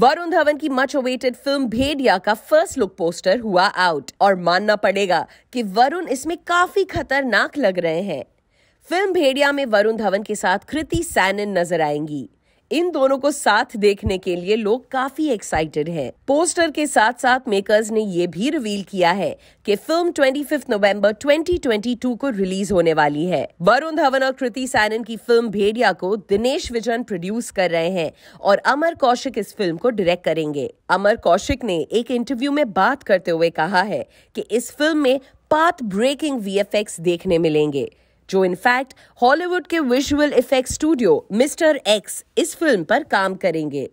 वरुण धवन की much awaited film Bhediya का first look poster हुआ आउट और मानना पड़ेगा कि वरुण इसमें काफी खतरनाक लग रहे हैं फिल्म भेड़िया में वरुण धवन के साथ कृति सैनन नजर आएंगी इन दोनों को साथ देखने के लिए लोग काफी एक्साइटेड हैं। पोस्टर के साथ साथ मेकर्स ने ये भी रिवील किया है कि फिल्म 25 नवंबर 2022 को रिलीज होने वाली है वरुण धवन और कृति सैनन की फिल्म भेड़िया को दिनेश विजन प्रोड्यूस कर रहे हैं और अमर कौशिक इस फिल्म को डायरेक्ट करेंगे अमर कौशिक ने एक इंटरव्यू में बात करते हुए कहा है की इस फिल्म में पाथ ब्रेकिंग वी देखने मिलेंगे जो इनफैक्ट हॉलीवुड के visual effect studio mister X इस फिल्म पर काम करेंगे